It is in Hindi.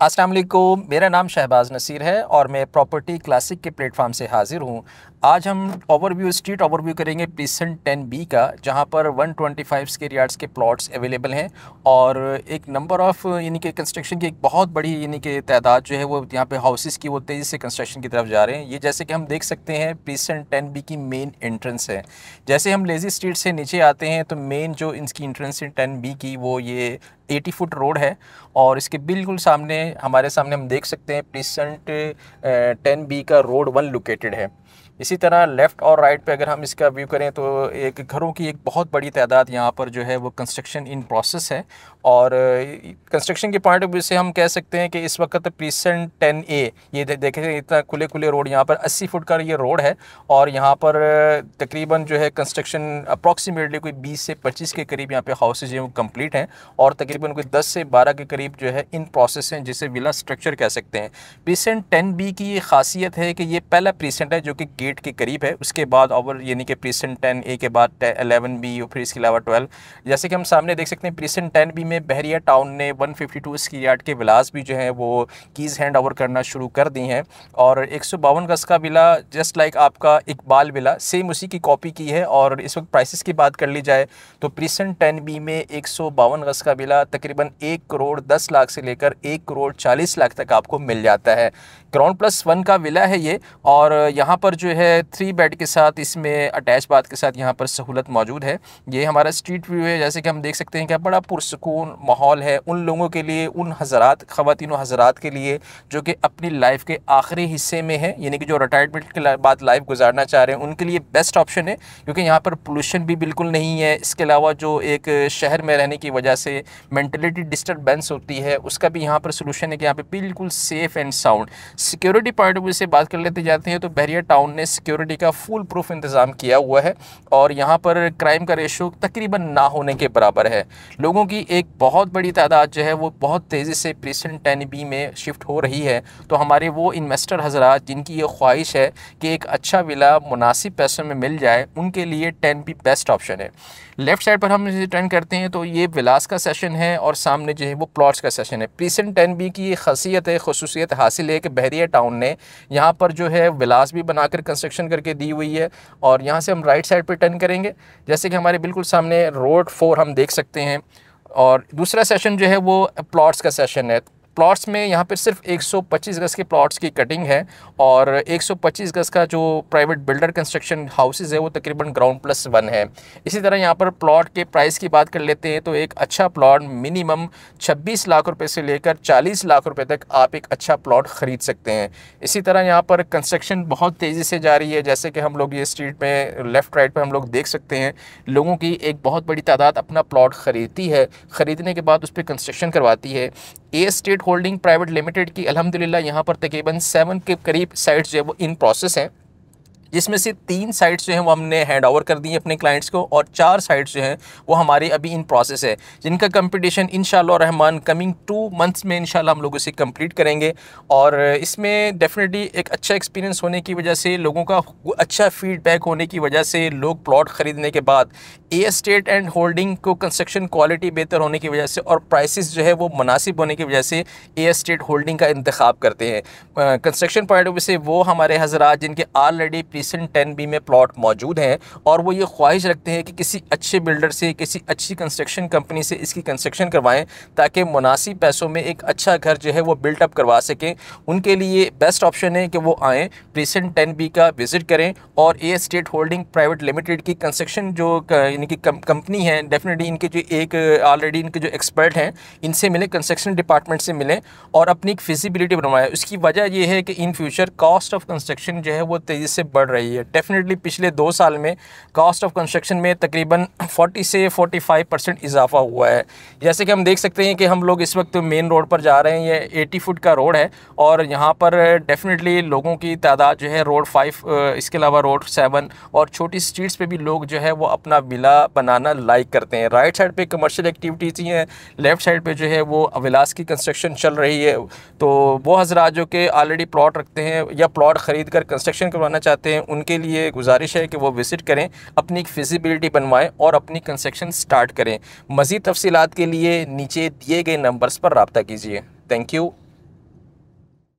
असलम मेरा नाम शहबाज नसीर है और मैं प्रॉपर्टी क्लासिक के प्लेटफॉर्म से हाज़िर हूँ आज हम ओवरव्यू स्ट्रीट ओवरव्यू करेंगे पीसन टेन बी का जहाँ पर 125 ट्वेंटी फाइव स्केर यार्ड्स के प्लॉट्स अवेलेबल हैं और एक नंबर ऑफ़ यानी कि कंस्ट्रक्शन की एक बहुत बड़ी यानी कि तादाद जो है वो यहाँ पे हाउसेस की वो तेज़ी से कंस्ट्रक्शन की तरफ जा रहे हैं ये जैसे कि हम देख सकते हैं पीसन टेन बी की मेन एंट्रेंस है जैसे हम लेज़ी स्ट्रीट से नीचे आते हैं तो मेन जो इनकी एंट्रेंस है टेन बी की वो ये एटी फुट रोड है और इसके बिल्कुल सामने हमारे सामने हम देख सकते हैं प्लीसेंट टेन बी का रोड वन लोकेटेड है इसी तरह लेफ़्ट और राइट पे अगर हम इसका व्यू करें तो एक घरों की एक बहुत बड़ी तादाद यहाँ पर जो है वो कंस्ट्रक्शन इन प्रोसेस है और कंस्ट्रक्शन के पॉइंट ऑफ व्यू से हम कह सकते हैं कि इस वक्त प्रीसेंट टेन ए ये देखें इतना खुले खुले रोड यहाँ पर अस्सी फुट का ये रोड है और यहाँ पर तकरीबन जो है कंस्ट्रक्शन अप्रॉक्सीमेटली कोई बीस से पच्चीस के करीब यहाँ पर हाउसेज हैं वो कम्प्लीट हैं और तकरीबन कोई दस से बारह के करीब जो है इन प्रोसेस हैं जिसे विला स्ट्रक्चर कह सकते हैं प्रीसेंट टेन बी की ये खासियत है कि ये पहला प्रीसेंट है जो कि एट के करीब है उसके बाद ओवर यानी कि प्रीसेंट टेन ए के बाद एलेवन बी और फिर इसके अलावा ट्वेल्व जैसे कि हम सामने देख सकते हैं प्रीसेंट टेन बी में बहरिया टाउन ने one fifty two square yard के विलास भी जो है वो कीज़ हैंड ओवर करना शुरू कर दी हैं और एक सौ बावन गज़ का विला जस्ट लाइक आपका इकबाल विला सेम उसी की कॉपी की है और इस वक्त प्राइसिस की बात कर ली जाए तो प्रीसेंट टेन बी में एक सौ बावन गज़ का विला तकरीबन एक करोड़ दस लाख से लेकर एक करोड़ चालीस लाख तक आपको मिल जाता है क्राउन प्लस वन का विला है ये और यहाँ पर जो है थ्री बेड के साथ इसमें अटैच बात के साथ यहाँ पर सहूलत मौजूद है ये हमारा स्ट्रीट व्यू है जैसे कि हम देख सकते हैं कि बड़ा पुरसकून माहौल है उन लोगों के लिए उन हज़रात ख़वान हज़रा के लिए जो कि अपनी लाइफ के आखिरी हिस्से में है यानी कि जो रिटायरमेंट के बाद लाइफ गुजारना चाह रहे हैं उनके लिए बेस्ट ऑप्शन है क्योंकि यहाँ पर पोलूशन भी बिल्कुल नहीं है इसके अलावा जो एक शहर में रहने की वजह से मैंटलिटी डिस्टर्बेंस होती है उसका भी यहाँ पर सोलूशन है कि यहाँ पर बिल्कुल safe and sound security point of view से बात कर लेते जाते हैं तो बहरिया टाउन ने सिक्योरिटी का फुल प्रूफ इंतज़ाम किया हुआ है और यहाँ पर क्राइम का रेशो तकरीबन ना होने के बराबर है लोगों की एक बहुत बड़ी तादाद जो है वो बहुत तेज़ी से प्रीसेंट टेन बी में शिफ्ट हो रही है तो हमारे वो इन्वेस्टर हजरात जिनकी ये ख्वाहिश है कि एक अच्छा विला मुनासिब पैसों में मिल जाए उनके लिए टेन बी बेस्ट ऑप्शन है लेफ्ट साइड पर हम इसे टर्न करते हैं तो ये विलास का सेशन है और सामने जो है वो प्लॉट्स का सेशन है प्रीसेंट टेन बी की ये है खसूसियत हासिल है कि बहरिया टाउन ने यहाँ पर जो है विलास भी बनाकर कंस्ट्रक्शन करके दी हुई है और यहाँ से हम राइट साइड पर टर्न करेंगे जैसे कि हमारे बिल्कुल सामने रोड फोर हम देख सकते हैं और दूसरा सेशन जो है वो प्लॉट्स का सेशन है प्लॉट्स में यहाँ पर सिर्फ 125 गज के प्लॉट्स की कटिंग है और 125 गज का जो प्राइवेट बिल्डर कंस्ट्रक्शन हाउसेज है वो तकरीबन ग्राउंड प्लस वन है इसी तरह यहाँ पर प्लॉट के प्राइस की बात कर लेते हैं तो एक अच्छा प्लॉट मिनिमम छब्बीस लाख रुपये से लेकर चालीस लाख रुपये तक आप एक अच्छा प्लॉट ख़रीद सकते हैं इसी तरह यहाँ पर कंस्ट्रक्शन बहुत तेज़ी से जा रही है जैसे कि हम लोग ये स्ट्रीट में लेफ़्ट राइट पर हम लोग देख सकते हैं लोगों की एक बहुत बड़ी तादाद अपना प्लॉट ख़रीदती है ख़रीदने के बाद उस पर कंस्ट्रक्शन करवाती है A state holding private limited की अलहमदिल्ला यहाँ पर तकरीबन सेवन के करीब साइट्स जो है वो इन प्रोसेस हैं जिसमें से तीन साइट्स जो हैं वो हमने हैंड ओवर कर दी हैं अपने क्लाइंट्स को और चार साइट्स जो हैं वो हमारी अभी इन प्रोसेस है जिनका कंपटीशन इन रहमान कमिंग टू मंथ्स में इन हम लोग इसे कंप्लीट करेंगे और इसमें डेफिनेटली एक अच्छा एक्सपीरियंस होने की वजह से लोगों का अच्छा फीडबैक होने की वजह से लोग प्लॉट ख़रीदने के बाद ए एस्टेट एंड होल्डिंग को कंस्ट्रक्शन क्वालिटी बेहतर होने की वजह से और प्राइसिस जो है वो मुनासिब होने की वजह से ए स्टेट होल्डिंग का इंतखब करते हैं कंस्ट्रक्शन पॉइंट ऑफ व्यू से वो हमारे हजरात जिनके ऑलरेडी बेसिन टेन बी में प्लॉट मौजूद है और वो ये ख्वाहिश रखते हैं कि किसी अच्छे बिल्डर से किसी अच्छी कंस्ट्रक्शन कंपनी से इसकी कंस्ट्रक्शन करवाएं ताकि मुनासिब पैसों में एक अच्छा घर जो है वो बिल्टअप करवा सकें उनके लिए बेस्ट ऑप्शन है कि वो आएँ बेसिन टेन बी का विज़िट करें और A state holding private limited की कंस्ट्रक्शन जो इनकी कंपनी है डेफिनेटली इनके जो एक ऑलरेडी इनके जो एक्सपर्ट हैं इनसे मिलें कंस्ट्रक्शन डिपार्टमेंट से मिलें और अपनी एक फिजिबिलिटी बनवाएं उसकी वजह यह है कि in future cost of construction जो है वो तेज़ी से बढ़ बढ़ रही है डेफिनेटली पिछले दो साल में कास्ट ऑफ कंस्ट्रक्शन में तकरीबन 40 से 45 परसेंट इजाफा हुआ है जैसे कि हम देख सकते हैं कि हम लोग इस वक्त मेन रोड पर जा रहे हैं ये 80 फुट का रोड है और यहाँ पर डेफिनेटली लोगों की तादाद जो है रोड फाइव इसके अलावा रोड सेवन और छोटी स्ट्रीट्स पर भी लोग जो है वो अपना विला बनाना लाइक करते हैं राइट साइड पर कमर्शल एक्टिविटीज़ ही हैं लेफ्ट साइड पर जो है वो अविलास की कंस्ट्रक्शन चल रही है तो वो हजरा जो कि ऑलरेडी प्लॉट रखते हैं या प्लॉट ख़रीद कर कंस्ट्रक्शन करवाना चाहते हैं हैं उनके लिए गुजारिश है कि वो विज़िट करें अपनी फिजिबिलिटी बनवाएँ और अपनी कंस्ट्रक्शन स्टार्ट करें मज़ीद तफसीत के लिए नीचे दिए गए नंबर्स पर रबता कीजिए थैंक यू